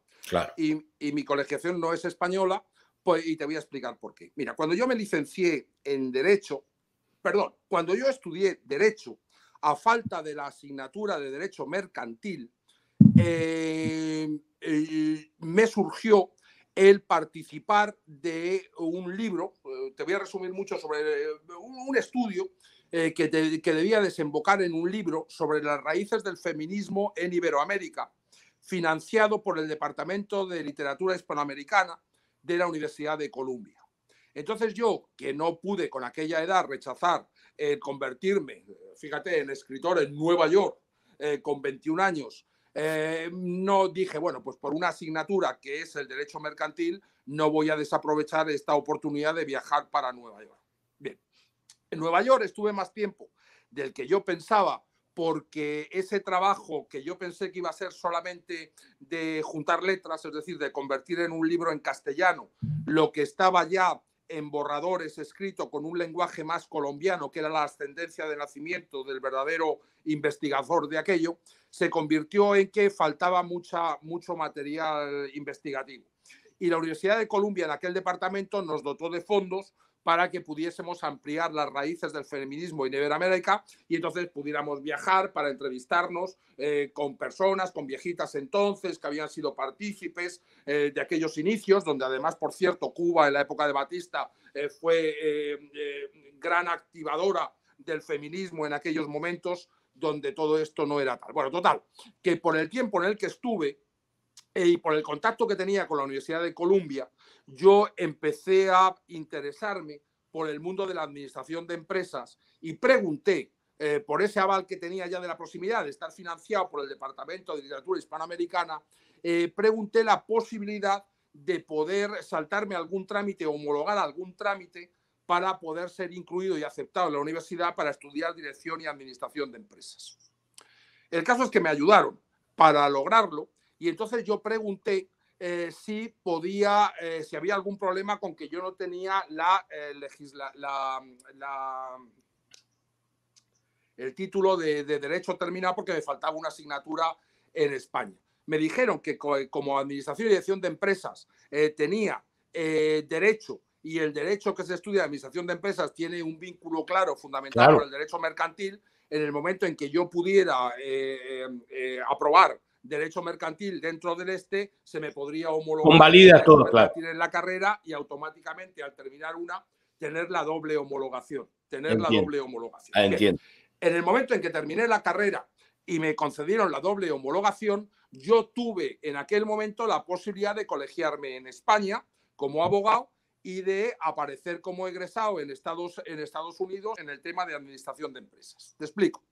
y, mi colegiación no es española, pues, y te voy a explicar por qué. Mira, cuando yo me licencié en Derecho, perdón, cuando yo estudié Derecho, a falta de la asignatura de Derecho Mercantil, eh, eh, me surgió el participar de un libro, eh, te voy a resumir mucho sobre un estudio que, debía desembocar en un libro sobre las raíces del feminismo en Iberoamérica, financiado por el Departamento de Literatura Hispanoamericana de la Universidad de Columbia. Entonces yo, que no pude con aquella edad rechazar el convertirme, fíjate, en escritor en Nueva York con 21 años eh, no dije, bueno, pues por una asignatura que es el derecho mercantil, no voy a desaprovechar esta oportunidad de viajar para Nueva York. Bien, en Nueva York estuve más tiempo del que yo pensaba porque ese trabajo que yo pensé que iba a ser solamente de juntar letras, es decir, de convertir en un libro en castellano, lo que estaba ya en borradores escrito con un lenguaje más colombiano, que era la ascendencia de nacimiento del verdadero investigador de aquello, se convirtió en que faltaba mucha, mucho material investigativo. Y la Universidad de Columbia en aquel departamento nos dotó de fondos para que pudiésemos ampliar las raíces del feminismo en Iberoamérica y entonces pudiéramos viajar para entrevistarnos eh, con personas, con viejitas entonces que habían sido partícipes eh, de aquellos inicios, donde además, por cierto, Cuba en la época de Batista eh, fue gran activadora del feminismo en aquellos momentos donde todo esto no era tal. Bueno, total, que por el tiempo en el que estuve y por el contacto que tenía con la Universidad de Columbia, yo empecé a interesarme por el mundo de la administración de empresas y pregunté eh, por ese aval que tenía ya de la proximidad de estar financiado por el Departamento de Literatura Hispanoamericana, eh, pregunté la posibilidad de poder saltarme algún trámite, homologar algún trámite para poder ser incluido y aceptado en la universidad para estudiar dirección y administración de empresas. El caso es que me ayudaron para lograrlo y entonces yo pregunté eh, si podía, eh, si había algún problema con que yo no tenía la, eh, mm, mm, el título de, de, derecho terminado porque me faltaba una asignatura en España. Me dijeron que como administración y dirección de empresas tenía derecho y el derecho que se estudia administración de empresas tiene un vínculo claro, fundamental con el derecho mercantil, en el momento en que yo pudiera aprobar derecho mercantil dentro del este, se me podría homologar. Convalida todo, claro. En la carrera y automáticamente al terminar una, tener la doble homologación. Tener la doble homologación. Ah, entiendo. En el momento en que terminé la carrera y me concedieron la doble homologación, yo tuve en aquel momento la posibilidad de colegiarme en España como abogado y de aparecer como egresado en Estados, en Estados Unidos en el tema de administración de empresas. Te explico.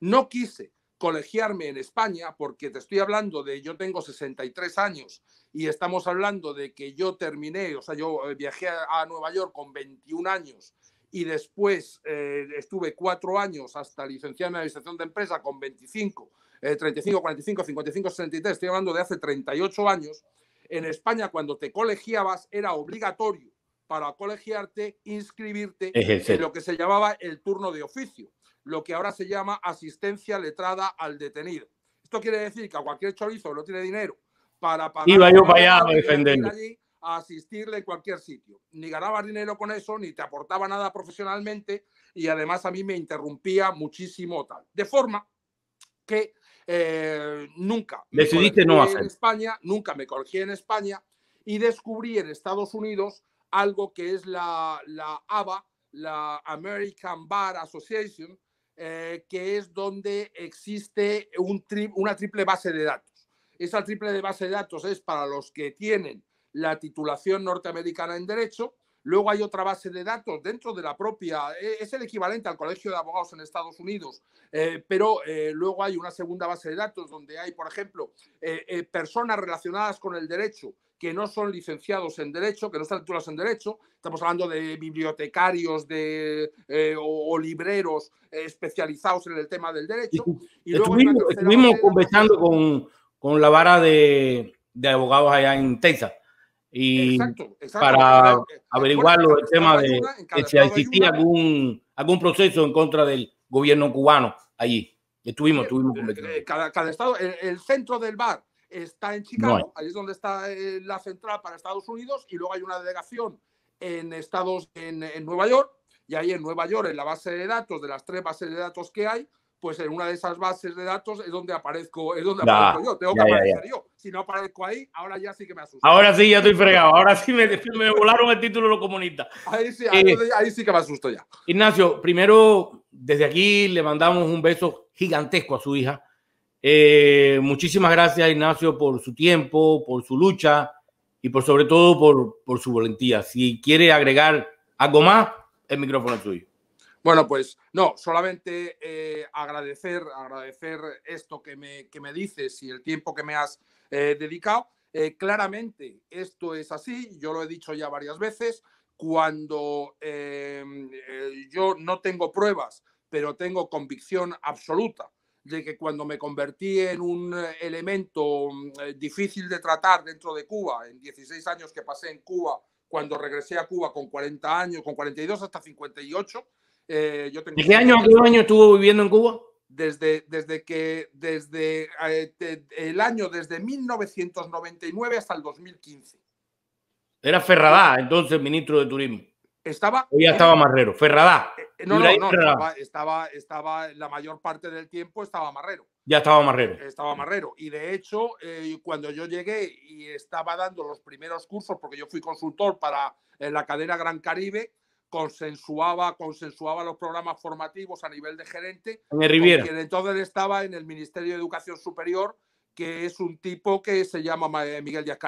No quise colegiarme en España, porque te estoy hablando de yo tengo 63 años y estamos hablando de que yo terminé, o sea, yo eh, viajé a Nueva York con 21 años y después eh, estuve cuatro años hasta licenciarme en Administración de Empresa con 25, 35, 45, 55, 63, estoy hablando de hace 38 años. En España, cuando te colegiabas, era obligatorio para colegiarte inscribirte en lo que se llamaba el turno de oficio lo que ahora se llama asistencia letrada al detenido. Esto quiere decir que a cualquier chorizo no tiene dinero para pagar. a a asistirle en cualquier sitio. Ni ganaba dinero con eso, ni te aportaba nada profesionalmente y además a mí me interrumpía muchísimo tal. De forma que eh, nunca En España, nunca me corregí en España y descubrí en Estados Unidos algo que es la, la ABA, la American Bar Association, eh, que es donde existe una triple base de datos. Esa triple de base de datos es para los que tienen la titulación norteamericana en Derecho. Luego hay otra base de datos dentro de la propia, e-, es el equivalente al Colegio de Abogados en Estados Unidos, eh, pero eh, luego hay una segunda base de datos donde hay, por ejemplo, personas relacionadas con el derecho que no son licenciados en Derecho, que no están titulados en Derecho, estamos hablando de bibliotecarios de, eh, o, libreros eh, especializados en el tema del derecho. Y, estuvimos, conversando con, con, la vara de, de, abogados allá en Texas. Y para eh, averiguarlo el tema de, si existía algún, algún proceso en contra del gobierno cubano allí. Estuvimos, estuvimos. Cada, estado, el, centro del bar está en Chicago, ahí es donde está eh, la central para Estados Unidos, y luego hay una delegación en Estados, en, en, Nueva York, y ahí en Nueva York, en la base de datos, de las tres bases de datos que hay, pues en una de esas bases de datos es donde aparezco, es donde aparezco yo, tengo que aparecer yo. Si no aparezco ahí, ahora ya sí que me asusto. Ahora sí, ya estoy fregado, ahora sí me, [laughs] me volaron el título de los Ahí sí, eh, ahí sí que me asusto ya. Ignacio, primero, desde aquí le mandamos un beso gigantesco a su hija eh, muchísimas gracias, Ignacio, por su tiempo, por su lucha y por sobre todo por, su voluntad. Si quiere agregar algo más, el micrófono es suyo. Bueno, pues no, solamente eh, agradecer, agradecer esto que me, que me, dices y el tiempo que me has eh, dedicado. claramente, esto es así, yo lo he dicho ya varias veces, cuando yo no tengo pruebas, pero tengo convicción absoluta de que cuando me convertí en un eh, elemento mm, eh, difícil de tratar dentro de Cuba, en 16 años que pasé en Cuba, cuando regresé a Cuba con 40 años, con 42 hasta 58, eh, yo tenía ¿De qué año, qué año estuvo viviendo en Cuba? Desde, desde que, desde el año, desde 1999 hasta el 2015. Era Ferradá, entonces, ministro de Turismo. Estaba. ya estaba Marrero, Ferrada. Eh, eh, no, no, no, estaba, estaba, la mayor parte del tiempo estaba Marrero. Ya estaba Marrero. Estaba Marrero. Y de hecho, eh, cuando yo llegué y estaba dando los primeros cursos, porque yo fui consultor para la cadena Gran Caribe, consensuaba, consensuaba los programas formativos a nivel de gerente. En Riviera. entonces estaba en el Ministerio de Educación Superior, que es un tipo que se llama Miguel Díaz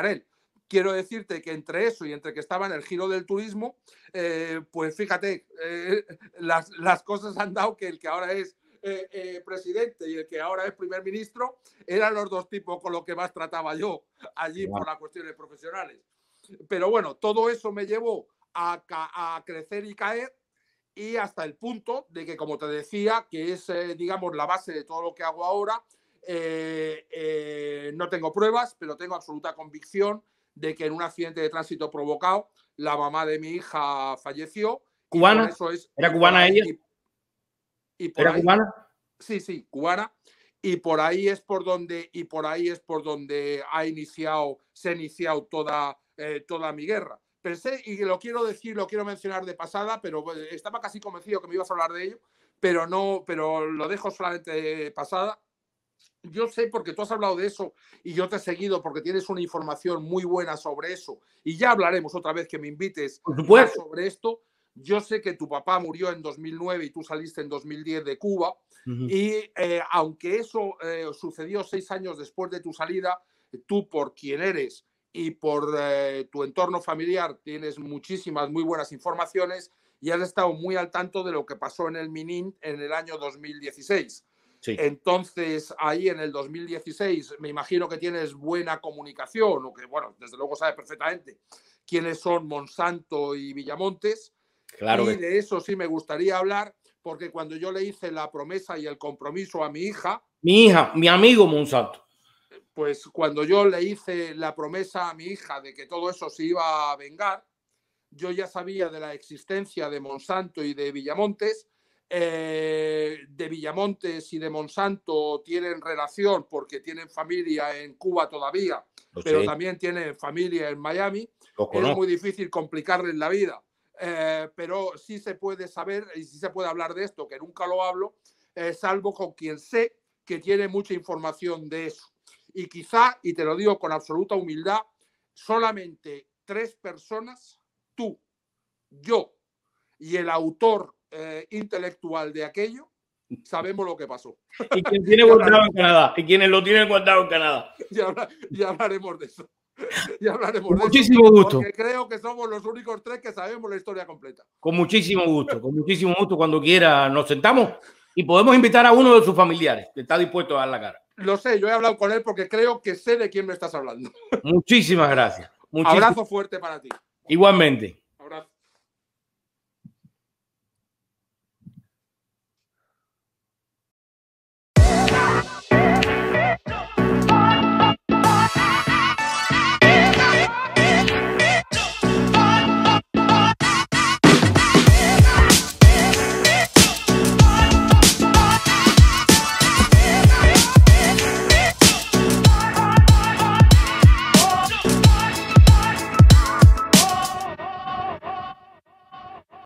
Quiero decirte que entre eso y entre que estaba en el giro del turismo, eh, pues fíjate, eh, las, las, cosas han dado que el que ahora es eh, presidente y el que ahora es primer ministro eran los dos tipos con los que más trataba yo allí por las cuestiones profesionales. Pero bueno, todo eso me llevó a, crecer y caer y hasta el punto de que, como te decía, que es, digamos, la base de todo lo que hago ahora, no tengo pruebas, pero tengo absoluta convicción de que en un accidente de tránsito provocado, la mamá de mi hija falleció. ¿Cubana? Eso es, ¿Era cubana ella? Y, ¿Era cubana? Sí, sí, cubana. Y por ahí es por donde, y por ahí es por donde ha iniciado, se ha iniciado toda, eh, toda mi guerra. Pensé, y lo quiero decir, lo quiero mencionar de pasada, pero eh, estaba casi convencido que me ibas a hablar de ello, pero no, pero lo dejo solamente de pasada yo sé porque tú has hablado de eso y yo te he seguido porque tienes una información muy buena sobre eso y ya hablaremos otra vez que me invites sobre esto. Yo sé que tu papá murió en 2009 y tú saliste en 2010 de Cuba y eh, aunque eso eh, sucedió seis años después de tu salida, tú por quién eres y por eh, tu entorno familiar tienes muchísimas muy buenas informaciones y has estado muy al tanto de lo que pasó en el Minin en el año 2016. Entonces, ahí en el 2016, me imagino que tienes buena comunicación, o que, bueno, desde luego sabes perfectamente quiénes son Monsanto y Villamontes. Claro. Y de eso sí me gustaría hablar, porque cuando yo le hice la promesa y el compromiso a mi hija. Mi hija, mi amigo Monsanto. Pues cuando yo le hice la promesa a mi hija de que todo eso se iba a vengar, yo ya sabía de la existencia de Monsanto y de Villamontes eh, de Villamontes y de Monsanto tienen relación porque tienen familia en Cuba todavía, pues pero también tienen familia en Miami, es muy difícil complicarles la vida. Eh, pero sí se puede saber y sí se puede hablar de esto, que nunca lo hablo, eh, salvo con quien sé que tiene mucha información de eso. Y quizá, y te lo digo con absoluta humildad, solamente tres personas, tú, yo y el autor eh, intelectual de aquello, [laughs] sabemos lo que pasó. ¿Y tiene [laughs] guardado en Canadá? ¿Y quienes lo tienen guardado en Canadá? [laughs] Ya, hablaremos de eso. Ya hablaremos de muchísimo eso, gusto. creo que somos los únicos tres que sabemos la historia completa. Con muchísimo gusto, con muchísimo gusto. Cuando quiera nos sentamos y podemos invitar a uno de sus familiares que está dispuesto a dar la cara. Lo sé, yo he hablado con él porque creo que sé de quién me estás hablando. Muchísimas gracias. Un Abrazo fuerte para ti. Igualmente.